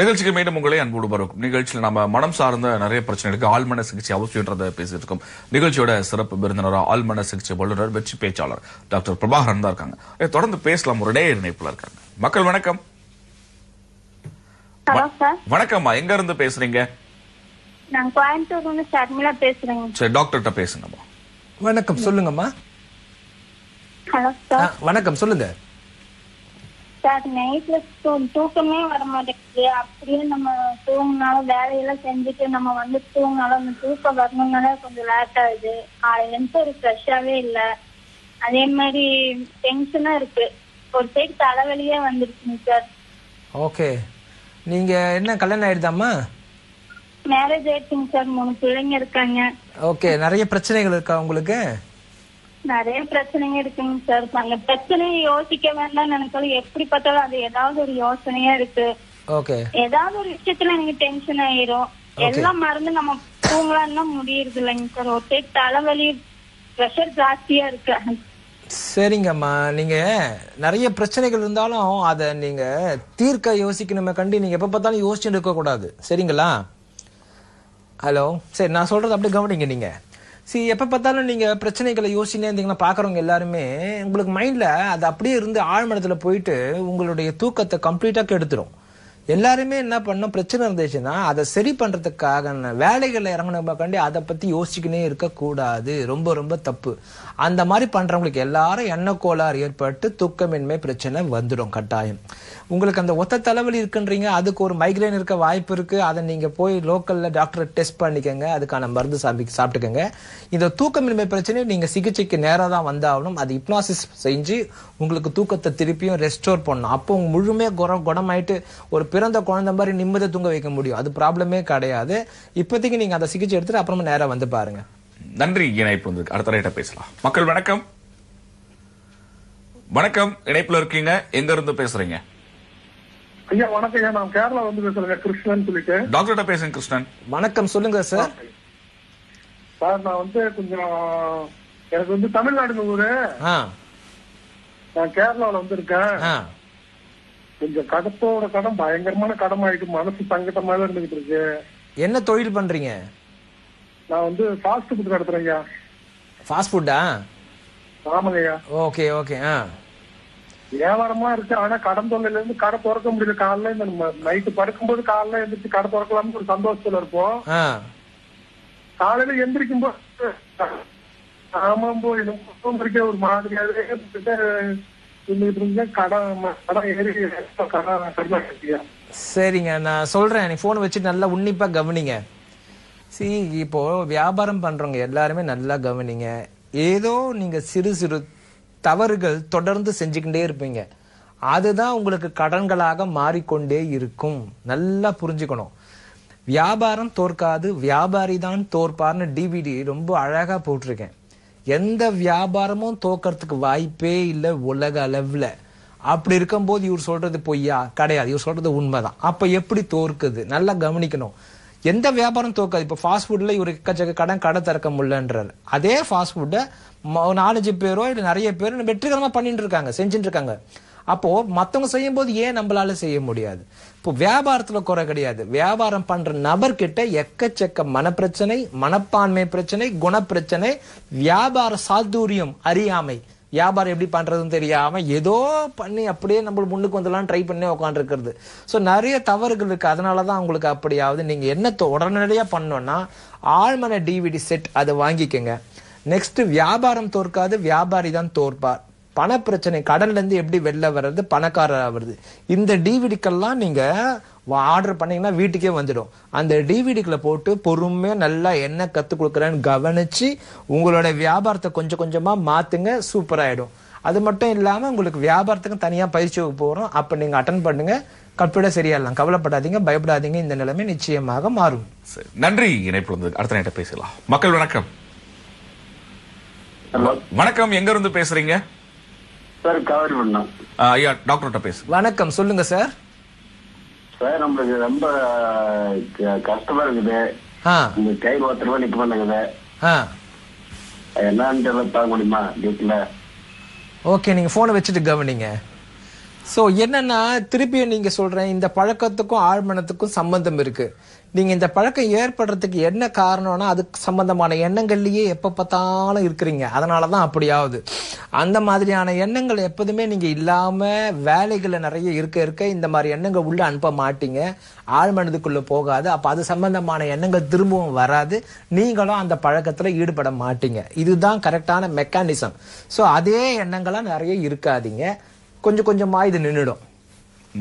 நிகழ்ச்சிக்கு மீண்டும் உங்களை அன்போடு வரும் நிகழ்ச்சியில் நம்ம மனம் சார்ந்த நிறைய பிரச்சனைகளுக்கு ஆழ்மன சிகிச்சை அவசியன்றதை பேசிட்டு இருக்கோம் நிகழ்ச்சியோட சிறப்பு விருந்தினராக ஆழ்மன சிகிச்சை வல்லுநர் வெற்றி பேச்சாளர் டாக்டர் பிரபாகரன் தான் இருக்காங்க தொடர்ந்து பேசலாம் ஒரு நேர் இணைப்புல இருக்காங்க மக்கள் வணக்கம் வணக்கம்மா எங்க இருந்து பேசுறீங்க வணக்கம் சொல்லுங்கம்மா வணக்கம் சொல்லுங்க சார் நைட்ல தூக்கமே வர மாட்டேங்குது அப்படியே நம்ம தூங்கினாலும் வேலையெல்லாம் செஞ்சுட்டு நம்ம வந்து தூங்கினாலும் அந்த தூக்கம் வரணும்னால கொஞ்சம் லேட் ஆகுது காலையிலேருந்து ஒரு ஃப்ரெஷ்ஷாவே இல்லை அதே மாதிரி டென்ஷனா இருக்கு ஒரு சைடு தலைவலியே வந்துருச்சுங்க சார் ஓகே நீங்க என்ன கல்யாணம் ஆயிடுதாமா மேரேஜ் ஆயிடுச்சுங்க சார் மூணு பிள்ளைங்க இருக்காங்க ஓகே நிறைய பிரச்சனைகள் இருக்கா உங்களுக்கு நிறைய பிரச்சனைங்க இருக்குங்க சார் அந்த பிரச்சனையை யோசிக்க வேண்டாம் நினைச்சாலும் எப்படி பார்த்தாலும் அது ஏதாவது ஒரு யோசனையா இருக்கு ஓகே ஏதாவது ஒரு விஷயத்துல எனக்கு டென்ஷன் ஆயிரும் எல்லாம் மறந்து நம்ம தூங்கலாம் முடியறது இல்லைங்க சார் ஒரு தலைவலி ப்ரெஷர் ஜாஸ்தியா இருக்கு சரிங்கம்மா நீங்க நிறைய பிரச்சனைகள் இருந்தாலும் அதை நீங்க தீர்க்க யோசிக்கணுமே கண்டி நீங்க எப்ப பார்த்தாலும் யோசிச்சுட்டு இருக்கக்கூடாது சரிங்களா ஹலோ சரி நான் சொல்றது அப்படியே கவனிங்க நீங்க சரி எப்போ பார்த்தாலும் நீங்கள் பிரச்சனைகளை யோசிச்சுனே இருந்தீங்கன்னா பார்க்குறவங்க எல்லாருமே உங்களுக்கு மைண்டில் அது அப்படியே இருந்து ஆழ்மனத்தில் போயிட்டு உங்களுடைய தூக்கத்தை கம்ப்ளீட்டாக கெடுத்துரும் எல்லாருமே என்ன பண்ணும் பிரச்சனை இருந்துச்சுன்னா அதை சரி பண்ணுறதுக்காக வேலைகளில் இறங்கினக்காண்டி அதை பற்றி யோசிச்சுக்கினே இருக்கக்கூடாது ரொம்ப ரொம்ப தப்பு அந்த மாதிரி பண்ணுறவங்களுக்கு எல்லாரும் எண்ணக்கோளாறு ஏற்பட்டு தூக்கமின்மை பிரச்சனை வந்துடும் கட்டாயம் உங்களுக்கு அந்த ஒத்த தலைவலி இருக்குன்றீங்க அதுக்கு ஒரு மைக்ரைன் இருக்க வாய்ப்பு இருக்குது அதை நீங்கள் போய் லோக்கலில் டாக்டரை டெஸ்ட் பண்ணிக்கோங்க அதுக்கான மருந்து சாப்பி சாப்பிட்டுக்கோங்க இந்த தூக்கமின்மை பிரச்சனை நீங்கள் சிகிச்சைக்கு நேராக தான் வந்தாகணும் அது ஹிப்னாசிஸ் செஞ்சு உங்களுக்கு தூக்கத்தை திருப்பியும் ரெஸ்டோர் பண்ணணும் அப்போ உங்க முழுமையாக குணம் குணமாயிட்டு ஒரு பிறந்த குழந்தை மாதிரி நிம்மதியை தூங்க வைக்க முடியும் அது ப்ராப்ளமே கிடையாது இப்போதைக்கு நீங்கள் அந்த சிகிச்சை எடுத்துகிட்டு அப்புறமா நேராக வந்து பாருங்கள் நன்றி இணைப்பு வந்திருக்கு அடுத்த ரைட்ட பேசலாம் மக்கள் வணக்கம் வணக்கம் இணைப்புல இருக்கீங்க எங்க இருந்து பேசுறீங்க ஐயா வணக்கம் நான் கேரளா வந்து பேசுறேன் கிருஷ்ணன் சொல்லிட்டு டாக்டர்கிட்ட பேசுறேன் கிருஷ்ணன் வணக்கம் சொல்லுங்க சார் சார் நான் வந்து கொஞ்சம் எனக்கு வந்து தமிழ்நாடு ஊரு நான் கேரளாவில் வந்திருக்கேன் கொஞ்சம் கடத்தோட கடன் பயங்கரமான கடமாயிட்டு மனசு சங்கட்டமா இருந்துகிட்டு இருக்கு என்ன தொழில் பண்றீங்க நான் வந்து ஃபாஸ்ட் ஃபுட் நடத்துறேங்க ஃபாஸ்ட் ஃபுட்டா ஆமாங்கய்யா ஓகே ஓகே ஆ வியாபாரமா இருக்கு ஆனா கடன் தொல்லையில இருந்து கடை திறக்க முடியல காலைல இந்த நைட்டு படுக்கும்போது காலைல எழுந்திரிச்சு கடை திறக்கலாம்னு ஒரு சந்தோஷத்துல இருப்போம் காலையில எந்திரிக்கும் போது ஆமாம் போய் இருக்க ஒரு மாதிரியாவே சரிங்க நான் சொல்றேன் நீ போன் வச்சு நல்லா உன்னிப்பா கவனிங்க சி இப்போ வியாபாரம் பண்றவங்க எல்லாருமே நல்லா கவனிங்க ஏதோ நீங்க சிறு சிறு தவறுகள் தொடர்ந்து செஞ்சுக்கிட்டே இருப்பீங்க அதுதான் உங்களுக்கு கடன்களாக மாறிக்கொண்டே இருக்கும் நல்லா புரிஞ்சுக்கணும் வியாபாரம் தோற்காது வியாபாரி தான் தோற்பார்னு டிவிடி ரொம்ப அழகா போட்டிருக்கேன் எந்த வியாபாரமும் தோக்கிறதுக்கு வாய்ப்பே இல்லை உலக அளவில் அப்படி இருக்கும்போது இவர் சொல்றது பொய்யா கிடையாது இவர் சொல்றது உண்மைதான் அப்ப எப்படி தோற்குது நல்லா கவனிக்கணும் எந்த வியாபாரம் தோக்காது இப்போ ஃபாஸ்ட் ஃபுட்டில் இவர் எக்கச்சக்க கடன் கடை திறக்க முடியலன்றார் அதே ஃபாஸ்ட் ஃபுட்டை நாலஞ்சு பேரோ இல்லை நிறைய பேர் வெற்றிகரமாக பண்ணிட்டு இருக்காங்க செஞ்சுட்டு இருக்காங்க அப்போது மற்றவங்க செய்யும் போது ஏன் நம்மளால செய்ய முடியாது இப்போ வியாபாரத்தில் குறை கிடையாது வியாபாரம் பண்ணுற நபர்கிட்ட எக்கச்சக்க மனப்பிரச்சனை மனப்பான்மை பிரச்சனை குணப்பிரச்சனை வியாபார சாதுரியம் அறியாமை வியாபாரம் எப்படி பண்ணுறதுன்னு தெரியாமல் ஏதோ பண்ணி அப்படியே நம்ம முன்னுக்கு வந்துலாம் ட்ரை பண்ணி உட்காந்துருக்கிறது ஸோ நிறைய தவறுகள் இருக்குது அதனாலதான் தான் உங்களுக்கு அப்படியாவது நீங்கள் என்னத்தை உடனடியாக பண்ணோன்னா ஆழ்மன டிவிடி செட் அதை வாங்கிக்கோங்க நெக்ஸ்ட்டு வியாபாரம் தோற்காது வியாபாரி தான் தோற்பார் பண பிரச்சனை கடன்லேருந்து எப்படி வெளில வர்றது பணக்காரர் ஆகுறது இந்த டிவிடிக்கெல்லாம் நீங்கள் ஆர்டர் பண்ணீங்கன்னா வீட்டுக்கே வந்துடும் அந்த டிவிடிக்களை போட்டு பொறுமையாக நல்லா என்ன கற்றுக் கொடுக்குறேன்னு கவனித்து உங்களோட வியாபாரத்தை கொஞ்சம் கொஞ்சமாக மாற்றுங்க சூப்பராகிடும் அது மட்டும் இல்லாமல் உங்களுக்கு வியாபாரத்துக்கு தனியாக பயிற்சி போகிறோம் அப்போ நீங்கள் அட்டன் பண்ணுங்கள் கற்பிட சரியாடலாம் கவலைப்படாதீங்க பயப்படாதீங்க இந்த நிலைமை நிச்சயமாக மாறும் நன்றி இணைப்பு அடுத்த நேரத்தை பேசலாம் மக்கள் வணக்கம் வணக்கம் எங்க இருந்து பேசுறீங்க சார் கவர் பண்ணோம் ஐயா டாக்டர்கிட்ட பேசு வணக்கம் சொல்லுங்க சார் சார் நம்மளுக்கு ரொம்ப கஷ்டமா இருக்குது இந்த கை ஒருத்தர் ரூபாய் நிக்க பண்ணுங்குது என்னன்னு தெரியல பார்க்க முடியுமா டியூட்டில ஓகே நீங்க போனை வச்சுட்டு கவனிங்க ஸோ என்னன்னா திருப்பியும் நீங்கள் சொல்கிறேன் இந்த பழக்கத்துக்கும் ஆழ்மனத்துக்கும் சம்பந்தம் இருக்குது நீங்கள் இந்த பழக்கம் ஏற்படுறதுக்கு என்ன காரணம்னா அதுக்கு சம்பந்தமான எண்ணங்கள்லேயே எப்போ பார்த்தாலும் இருக்கிறீங்க அதனால தான் அப்படியாவது அந்த மாதிரியான எண்ணங்கள் எப்போதுமே நீங்கள் இல்லாமல் வேலைகளை நிறைய இருக்க இருக்க இந்த மாதிரி எண்ணங்கள் உள்ளே அனுப்ப மாட்டீங்க ஆழ்மனதுக்குள்ளே மனதுக்குள்ளே போகாது அப்போ அது சம்பந்தமான எண்ணங்கள் திரும்பவும் வராது நீங்களும் அந்த பழக்கத்தில் ஈடுபட மாட்டீங்க இதுதான் கரெக்டான மெக்கானிசம் ஸோ அதே எண்ணங்களாக நிறைய இருக்காதீங்க கொஞ்சம் கொஞ்சமாக இது நின்றுடும்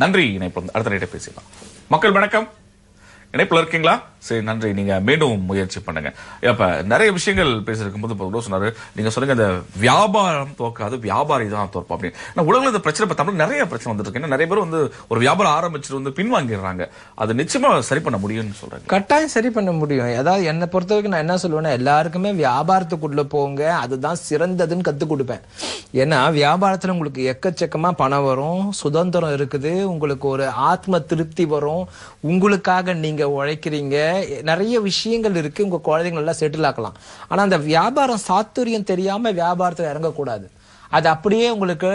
நன்றி இணைப்பு அடுத்த நேரம் பேசிக்கலாம் மக்கள் வணக்கம் இணைப்பில் இருக்கீங்களா சரி நன்றி நீங்க மீண்டும் முயற்சி பண்ணுங்க இப்ப நிறைய விஷயங்கள் பேசியிருக்கும் போது சொன்னாரு நீங்க சொல்லுங்க இந்த வியாபாரம் தோக்காது வியாபாரி தான் தோற்பா அப்படின்னு உலகத்தில் இந்த பிரச்சனை பார்த்தா நிறைய பிரச்சனை வந்துட்டு இருக்கு நிறைய பேர் வந்து ஒரு வியாபாரம் ஆரம்பிச்சுட்டு வந்து பின்வாங்கிடுறாங்க அது நிச்சயமா சரி பண்ண முடியும்னு சொல்றாங்க கட்டாயம் சரி பண்ண முடியும் ஏதாவது என்னை பொறுத்த வரைக்கும் நான் என்ன சொல்லுவேன்னா எல்லாருக்குமே வியாபாரத்துக்குள்ள போங்க அதுதான் சிறந்ததுன்னு கத்துக் கொடுப்பேன் ஏன்னா வியாபாரத்துல உங்களுக்கு எக்கச்சக்கமா பணம் வரும் சுதந்திரம் இருக்குது உங்களுக்கு ஒரு ஆத்ம திருப்தி வரும் உங்களுக்காக நீங்க நீங்க உழைக்கிறீங்க நிறைய விஷயங்கள் இருக்கு உங்க குழந்தைங்க எல்லாம் செட்டில் ஆக்கலாம் ஆனா அந்த வியாபாரம் சாத்துரியம் தெரியாம வியாபாரத்துல இறங்கக்கூடாது அது அப்படியே உங்களுக்கு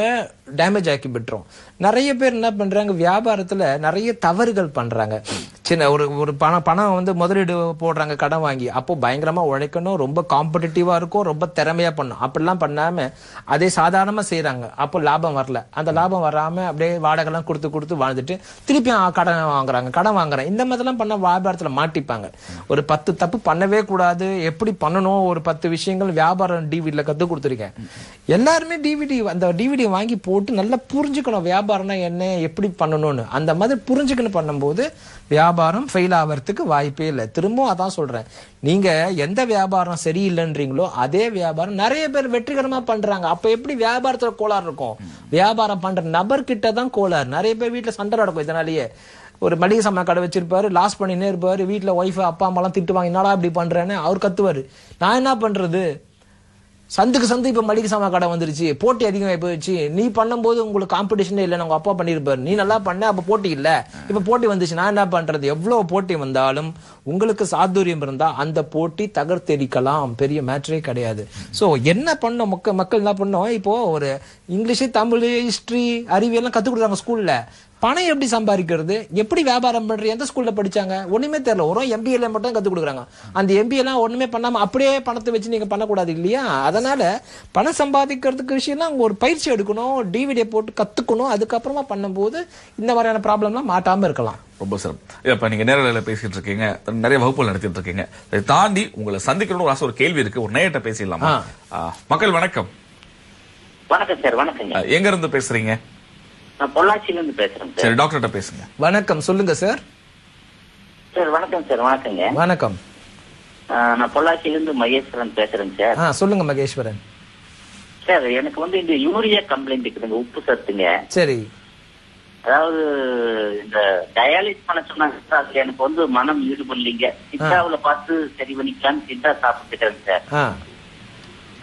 டேமேஜ் ஆக்கி விட்டுரும் நிறைய பேர் என்ன பண்றாங்க வியாபாரத்துல நிறைய தவறுகள் பண்றாங்க சின்ன ஒரு ஒரு பணம் பணம் வந்து முதலீடு போடுறாங்க கடன் வாங்கி அப்போ பயங்கரமாக உழைக்கணும் ரொம்ப காம்படிட்டிவா இருக்கும் ரொம்ப திறமையாக பண்ணும் அப்படிலாம் பண்ணாமல் அதே சாதாரணமாக செய்கிறாங்க அப்போ லாபம் வரல அந்த லாபம் வராமல் அப்படியே வாடகைலாம் கொடுத்து கொடுத்து வாழ்ந்துட்டு திருப்பியும் கடன் வாங்குறாங்க கடன் வாங்குறேன் இந்த மாதிரிலாம் பண்ண வியாபாரத்தில் மாட்டிப்பாங்க ஒரு பத்து தப்பு பண்ணவே கூடாது எப்படி பண்ணணும் ஒரு பத்து விஷயங்கள் வியாபாரம் டிவிடியில் கற்றுக் கொடுத்துருக்கேன் எல்லாருமே டிவிடி அந்த டிவிடி வாங்கி போட்டு நல்லா புரிஞ்சுக்கணும் வியாபாரம்னா என்ன எப்படி பண்ணணும்னு அந்த மாதிரி புரிஞ்சுக்கணும் பண்ணும்போது வியாபாரம் வியாபாரம் ஃபெயில் ஆகிறதுக்கு வாய்ப்பே இல்லை திரும்பவும் அதான் சொல்கிறேன் நீங்கள் எந்த வியாபாரம் சரியில்லைன்றீங்களோ அதே வியாபாரம் நிறைய பேர் வெற்றிகரமாக பண்ணுறாங்க அப்போ எப்படி வியாபாரத்தில் கோளாறு இருக்கும் வியாபாரம் பண்ணுற நபர்கிட்ட தான் கோளாறு நிறைய பேர் வீட்டில் சண்டை நடக்கும் இதனாலேயே ஒரு மளிகை சம்மா கடை வச்சிருப்பாரு லாஸ் பண்ணினே இருப்பாரு வீட்டில் ஒய்ஃபு அப்பா அம்மாலாம் திட்டுவாங்க என்னடா இப்படி பண்ணுறேன்னு அவர் கத்துவார் நான் என்ன பண்ணுறது சந்துக்கு சந்து இப்போ மளிகை சாமான் கடை வந்துருச்சு போட்டி அதிகமாகி போயிடுச்சு நீ பண்ணும்போது உங்களுக்கு காம்படிஷனே இல்லை உங்கள் அப்பா பண்ணியிருப்பார் நீ நல்லா பண்ண அப்போ போட்டி இல்லை இப்போ போட்டி வந்துச்சு நான் என்ன பண்ணுறது எவ்வளோ போட்டி வந்தாலும் உங்களுக்கு சாதுரியம் இருந்தால் அந்த போட்டி தகர்த்தெடிக்கலாம் பெரிய மேட்ரே கிடையாது ஸோ என்ன பண்ணோம் மக்கள் மக்கள் என்ன பண்ணோம் இப்போது ஒரு இங்கிலீஷு தமிழ் ஹிஸ்ட்ரி அறிவியெல்லாம் கற்றுக் கொடுத்தாங்க ஸ்கூலில் பணம் எப்படி சம்பாதிக்கிறது எப்படி வியாபாரம் பண்றது எந்த ஸ்கூல்ல படிச்சாங்க ஒண்ணுமே தெரியல ஒரு எம்பிஎல் மட்டும் தான் கத்து கொடுக்குறாங்க அந்த எம்பிஎல்லாம் ஒண்ணுமே பண்ணாம அப்படியே பணத்தை வச்சு நீங்க பண்ணக்கூடாது இல்லையா அதனால பணம் சம்பாதிக்கிறதுக்கு விஷயம்லாம் அவங்க ஒரு பயிற்சி எடுக்கணும் டிவிடியை போட்டு கத்துக்கணும் அதுக்கப்புறமா பண்ணும்போது இந்த மாதிரியான ப்ராப்ளம்லாம் மாட்டாம இருக்கலாம் ரொம்ப சிறம் இப்ப நீங்கள் நேரில் பேசிட்டு இருக்கீங்க நிறைய வகுப்புகள் நடத்திட்டு இருக்கீங்க அதை தாண்டி உங்களை சந்திக்கணும்னு ஒரு ஆசை ஒரு கேள்வி இருக்கு ஒரு நேரத்தை பேசிடலாமா மக்கள் வணக்கம் வணக்கம் சார் வணக்கம் எங்க இருந்து பேசுறீங்க நான் பொள்ளாச்சியில இருந்து பேசுறேன் சரி டாக்டர்கிட்ட பேசுங்க வணக்கம் சொல்லுங்க சார் சார் வணக்கம் சார் வணக்கங்க வணக்கம் நான் பொள்ளாச்சியில இருந்து மகேஸ்வரன் பேசுறேன் சார் சொல்லுங்க மகேஸ்வரன் சார் எனக்கு வந்து இந்த யூரியா கம்ப்ளைண்ட் இருக்குதுங்க உப்பு சத்துங்க சரி அதாவது இந்த டயாலிஸ் பண்ண சொன்னாங்க சார் எனக்கு வந்து மனம் ஈடுபடலீங்க சித்தாவில பார்த்து சரி பண்ணிக்கலாம்னு சித்தா சாப்பிட்டுக்கிறேன் சார்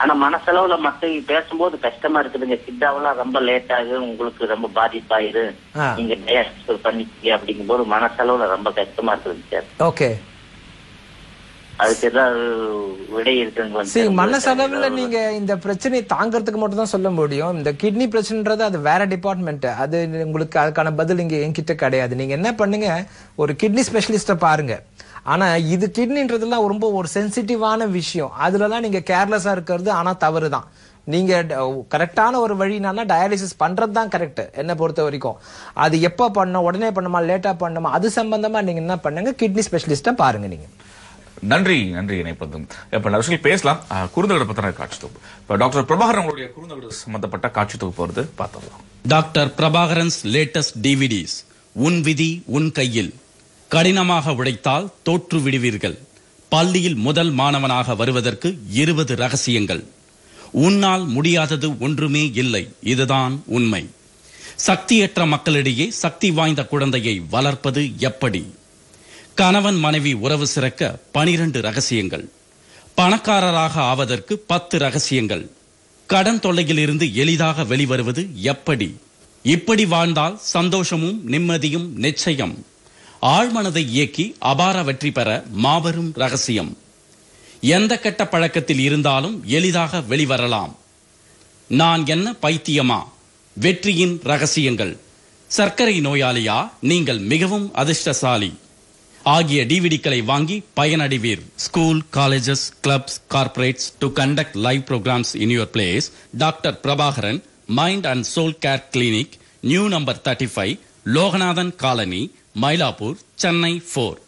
ஆனா மனசளவுல மத்தவங்க பேசும்போது கஷ்டமா இருக்குதுங்க சித்தாவெல்லாம் ரொம்ப லேட் ஆகும் உங்களுக்கு ரொம்ப பாதிப்பாயிரு நீங்க டயாலிசிஸ் பண்ணிக்கீங்க அப்படிங்கும் போது மனசளவுல ரொம்ப கஷ்டமா இருக்குதுங்க சார் ஓகே அதுக்கு விடை இருக்குங்களா சரி நீங்க இந்த பிரச்சனையை தாங்கிறதுக்கு மட்டும் தான் சொல்ல முடியும் இந்த கிட்னி பிரச்சனைன்றது அது வேற டிபார்ட்மெண்ட் அது உங்களுக்கு அதுக்கான பதில் இங்க என்கிட்ட கிடையாது நீங்க என்ன பண்ணுங்க ஒரு கிட்னி ஸ்பெஷலிஸ்ட பாருங்க ஆனால் இது கிட்னின்றதுலாம் ரொம்ப ஒரு சென்சிட்டிவான விஷயம் அதுலலாம் நீங்கள் கேர்லெஸ்ஸாக இருக்கிறது ஆனால் தவறு தான் நீங்கள் கரெக்டான ஒரு வழினால டயாலிசிஸ் பண்ணுறது தான் கரெக்ட் என்னை பொறுத்த வரைக்கும் அது எப்போ பண்ணோம் உடனே பண்ணுமா லேட்டாக பண்ணுமா அது சம்பந்தமா நீங்கள் என்ன பண்ணுங்க கிட்னி ஸ்பெஷலிஸ்ட்டை பாருங்கள் நீங்கள் நன்றி நன்றி இணைப்பதும் இப்போ நல்ல பேசலாம் குருந்தகடு பத்திர காட்சி தொகுப்பு இப்போ டாக்டர் பிரபாகரன் உங்களுடைய குருந்தகடு சம்பந்தப்பட்ட காட்சி தொகுப்பு வருது பார்த்தலாம் டாக்டர் பிரபாகரன்ஸ் லேட்டஸ்ட் டிவிடிஸ் உன் விதி உன் கையில் கடினமாக உழைத்தால் தோற்று விடுவீர்கள் பள்ளியில் முதல் மாணவனாக வருவதற்கு இருபது ரகசியங்கள் உன்னால் முடியாதது ஒன்றுமே இல்லை இதுதான் உண்மை சக்தியற்ற மக்களிடையே சக்தி வாய்ந்த குழந்தையை வளர்ப்பது எப்படி கணவன் மனைவி உறவு சிறக்க பனிரெண்டு ரகசியங்கள் பணக்காரராக ஆவதற்கு பத்து ரகசியங்கள் கடன் தொல்லையிலிருந்து எளிதாக வெளிவருவது எப்படி இப்படி வாழ்ந்தால் சந்தோஷமும் நிம்மதியும் நிச்சயம் ஆழ்மனதை இயக்கி அபார வெற்றி பெற மாபெரும் ரகசியம் எந்த கெட்ட பழக்கத்தில் இருந்தாலும் எளிதாக வெளிவரலாம் நான் என்ன பைத்தியமா வெற்றியின் ரகசியங்கள் சர்க்கரை நோயாளியா நீங்கள் மிகவும் அதிர்ஷ்டசாலி ஆகிய டிவிடிக்களை வாங்கி பயனடைவீர் school colleges clubs corporates to conduct live programs in your place doctor Prabhakaran mind and soul care clinic new number thirty five Loganathan colony Mylapore Chennai four